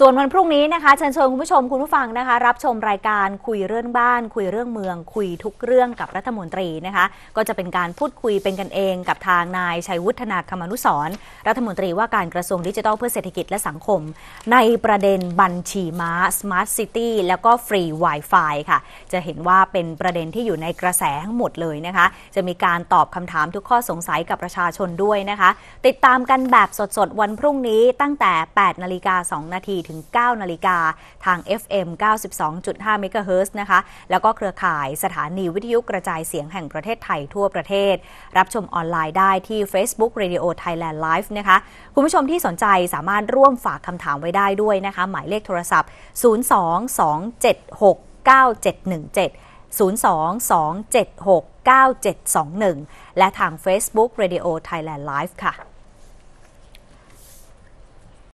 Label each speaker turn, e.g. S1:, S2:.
S1: ส่วนวันพรุ่งนี้นะคะเชิญชวนคุณผู้ชมคุณผู้ฟังนะคะ รับชมรายการคุยเรื่องบ้าน คุยเรื่องเมือง คุยทุกเรื่องกับรัฐมนตรีนะคะ ก็จะเป็นการพูดคุยเป็นกันเอง กับทางนาย ชัยวุฒนาคมานุสรรัฐมนตรีว่าการกระทรวงดิจิทัลเพื่อเศรษฐกิจและสังคม ในประเด็นบัญชีม้าสมาร์ทซิตี้แล้วก็ฟรี Wi-Fi ค่ะ จะเห็นว่าเป็นประเด็นที่อยู่ในกระแสทั้งหมดเลยนะคะจะมีการตอบคำถามทุกข้อสงสัยกับประชาชนด้วยนะคะ ติดตามกันแบบสดๆวันพรุ่งนี้ตั้งแต่8นาฬิกา2นาทีถึง 9 นาฬิกาทาง FM 92.5เมกะเฮิร์นะคะ แล้วก็เครือข่ายสถานีวิทยุกระจายเสียงแห่งประเทศไทยทั่วประเทศ รับชมออนไลน์ได้ที่ Facebook Radio Thailand Live นะคะ คุณผู้ชมที่สนใจสามารถร่วมฝากคำถามไว้ได้ด้วยนะคะ หมายเลขโทรศัพท์ 022769717 022769721 และทาง Facebook Radio Thailand Live ค่ะ